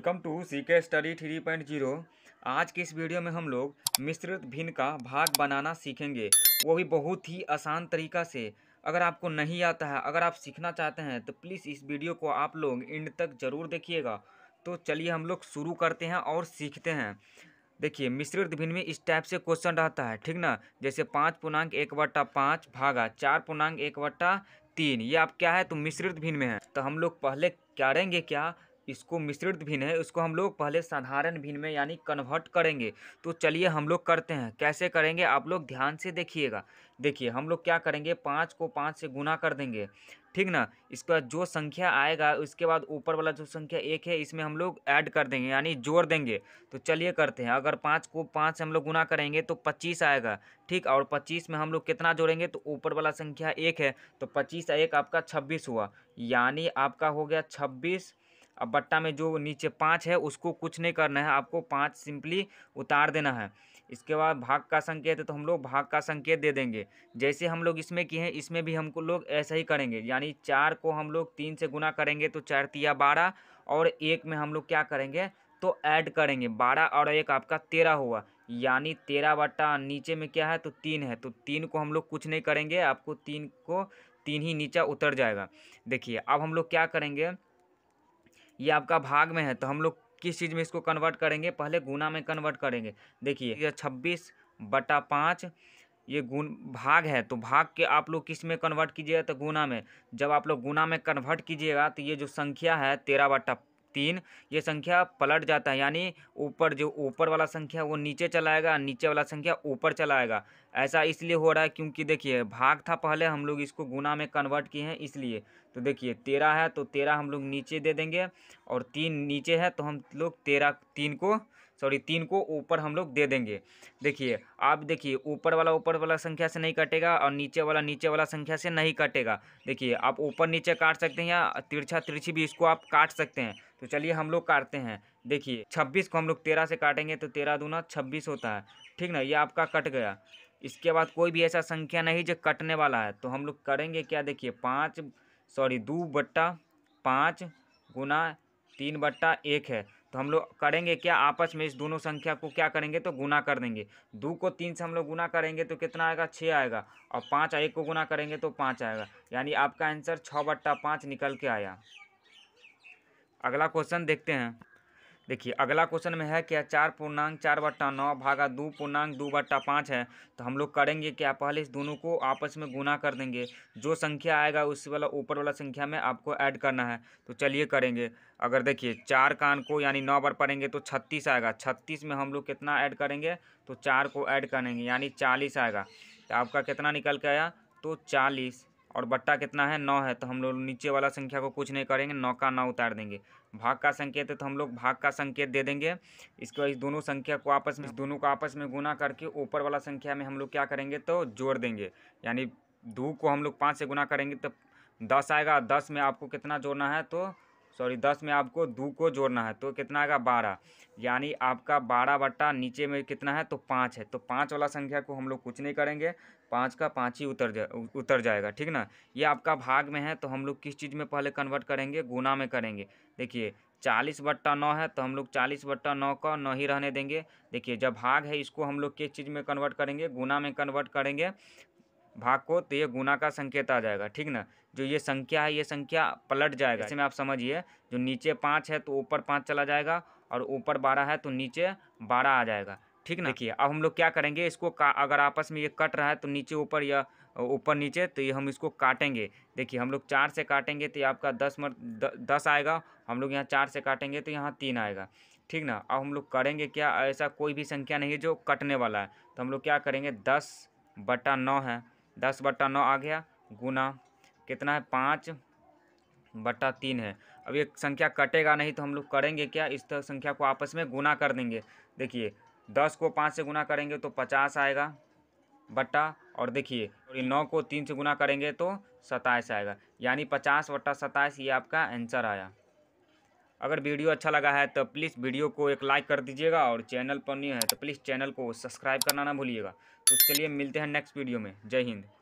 welcome to सी के study three point zero आज के इस वीडियो में हम लोग मिश्रित भिन्न का भाग बनाना सीखेंगे वो भी बहुत ही आसान तरीका से अगर आपको नहीं आता है अगर आप सीखना चाहते हैं तो प्लीज़ इस वीडियो को आप लोग एंड तक ज़रूर देखिएगा तो चलिए हम लोग शुरू करते हैं और सीखते हैं देखिए मिश्रित भिन्न में इस टाइप से क्वेश्चन रहता है ठीक ना जैसे पाँच पूर्णांक एक बट्टा पाँच भागा चार पूर्णांक एक बट्टा तीन ये आप क्या है तो मिश्रित भिन्न में है तो हम लोग पहले करेंगे क्या इसको मिश्रित भिन्न है इसको हम लोग पहले साधारण भिन्न में यानी कन्वर्ट करेंगे तो चलिए हम लोग करते हैं कैसे करेंगे आप लोग ध्यान से देखिएगा देखिए हम लोग क्या करेंगे पाँच को पाँच से गुना कर देंगे ठीक ना इसके बाद जो संख्या आएगा उसके बाद ऊपर वाला जो संख्या एक है इसमें हम लोग ऐड कर देंगे यानी जोड़ देंगे तो चलिए करते हैं अगर पाँच को पाँच से हम लोग गुना करेंगे तो पच्चीस आएगा ठीक और पच्चीस में हम लोग कितना जोड़ेंगे तो ऊपर वाला संख्या एक है तो पच्चीस एक आपका छब्बीस हुआ यानी आपका हो गया छब्बीस अब बट्टा में जो नीचे पाँच है उसको कुछ नहीं करना है आपको पाँच सिंपली उतार देना है इसके बाद भाग का संकेत है तो हम लोग भाग का संकेत दे देंगे जैसे हम लोग इसमें किए हैं इसमें भी हमको लोग ऐसा ही करेंगे यानी चार को हम लोग तीन से गुना करेंगे तो चार तिया बारह और एक में हम लोग क्या करेंगे तो ऐड करेंगे बारह और एक आपका तेरह हुआ यानी तेरह बट्टा नीचे में क्या है तो तीन है तो तीन को हम लोग कुछ नहीं करेंगे आपको तीन को तीन ही नीचा उतर जाएगा देखिए अब हम लोग क्या करेंगे ये आपका भाग में है तो हम लोग किस चीज़ में इसको कन्वर्ट करेंगे पहले गुना में कन्वर्ट करेंगे देखिए ये छब्बीस बटा पाँच ये गुण भाग है तो भाग के आप लोग किस में कन्वर्ट कीजिएगा तो गुना में जब आप लोग गुना में कन्वर्ट कीजिएगा तो ये जो संख्या है तेरह बटा तीन ये संख्या पलट जाता है यानी ऊपर जो ऊपर वाला संख्या वो नीचे चलाएगा नीचे वाला संख्या ऊपर चलाएगा ऐसा इसलिए हो रहा है क्योंकि देखिए भाग था पहले हम लोग इसको गुना में कन्वर्ट किए हैं इसलिए तो देखिए तेरह है तो तेरह हम लोग नीचे दे देंगे और तीन नीचे है तो हम लोग तेरह तीन को सॉरी तीन को ऊपर हम लोग दे देंगे देखिए आप देखिए ऊपर वाला ऊपर वाला संख्या से नहीं कटेगा और नीचे वाला नीचे वाला संख्या से नहीं कटेगा देखिए आप ऊपर नीचे काट सकते हैं या तिरछा तिरछी भी इसको आप काट सकते हैं तो चलिए हम लोग काटते हैं देखिए छब्बीस को हम लोग तेरह से काटेंगे तो तेरह दूना छब्बीस होता है ठीक ना ये आपका कट गया इसके बाद कोई भी ऐसा संख्या नहीं जो कटने वाला है तो हम लोग करेंगे क्या देखिए पाँच सॉरी दो बट्टा पाँच गुना तीन बट्टा एक है तो हम लोग करेंगे क्या आपस में इस दोनों संख्या को क्या करेंगे तो गुना कर देंगे दो को तीन से हम लोग गुना करेंगे तो कितना आएगा छः आएगा और पाँच एक को गुना करेंगे तो पाँच आएगा यानी आपका आंसर छः बट्टा पाँच निकल के आया अगला क्वेश्चन देखते हैं देखिए अगला क्वेश्चन में है क्या चार पूर्णांक चार बट्टा नौ भागा दो पूर्णांक दो बट्टा पाँच है तो हम लोग करेंगे क्या पहले इस दोनों को आपस में गुना कर देंगे जो संख्या आएगा उस वाला ऊपर वाला संख्या में आपको ऐड करना है तो चलिए करेंगे अगर देखिए चार कान को यानी नौ बार पढ़ेंगे तो छत्तीस आएगा छत्तीस में हम लोग कितना ऐड करेंगे तो चार को ऐड करेंगे यानी चालीस आएगा तो आपका कितना निकल के आया तो चालीस और बट्टा कितना है नौ है तो हम लोग नीचे वाला संख्या को कुछ नहीं करेंगे नौ का नौ उतार देंगे भाग का संकेत है तो हम लोग भाग का संकेत दे देंगे इसके बाद इस दोनों संख्या को आपस में दोनों को आपस में गुना करके ऊपर वाला संख्या में हम लोग क्या करेंगे तो जोड़ देंगे यानी दो को हम लोग पाँच से गुना करेंगे तो दस आएगा दस में आपको कितना जोड़ना है तो सॉरी दस में आपको दो को जोड़ना है तो कितना आएगा बारह यानी आपका बारह बट्टा नीचे में कितना है तो पाँच है तो पाँच वाला संख्या को हम लोग कुछ नहीं करेंगे पाँच का पाँच ही उतर जा उतर जाएगा ठीक ना ये आपका भाग में है तो हम लोग किस चीज़ में पहले कन्वर्ट करेंगे गुना में करेंगे देखिए चालीस बट्टा नौ है तो हम लोग चालीस बट्टा नौ का नौ ही रहने देंगे देखिए जब भाग है इसको हम लोग किस चीज़ में कन्वर्ट करेंगे गुना में कन्वर्ट करेंगे भाग को तो ये गुना का संकेत आ जाएगा ठीक ना जो ये संख्या है ये संख्या पलट जाएगा इसमें आप समझिए जो नीचे पाँच है तो ऊपर पाँच चला जाएगा और ऊपर बारह है तो नीचे बारह आ जाएगा ठीक ना देखिए अब हम लोग क्या करेंगे इसको का अगर आपस में ये कट रहा है तो नीचे ऊपर या ऊपर नीचे तो ये हम इसको काटेंगे देखिए हम लोग चार से काटेंगे तो ये आपका दस मर दस आएगा हम लोग यहाँ चार से काटेंगे तो यहाँ तीन आएगा ठीक ना अब हम लोग करेंगे क्या ऐसा कोई भी संख्या नहीं है जो कटने वाला है तो हम लोग क्या करेंगे दस बटा नौ है दस बट्टा नौ आ गया गुना कितना है पाँच बट्टा तीन है अब ये संख्या कटेगा नहीं तो हम लोग करेंगे क्या इस तरह संख्या को आपस में गुना कर देंगे देखिए दस को पाँच से गुना करेंगे तो पचास आएगा बट्टा और देखिए नौ को तीन से गुना करेंगे तो सताइस आएगा यानी पचास बट्टा सताइस ये आपका आंसर आया अगर वीडियो अच्छा लगा है तो प्लीज़ वीडियो को एक लाइक कर दीजिएगा और चैनल पर नहीं है तो प्लीज़ चैनल को सब्सक्राइब करना ना भूलिएगा तो चलिए मिलते हैं नेक्स्ट वीडियो में जय हिंद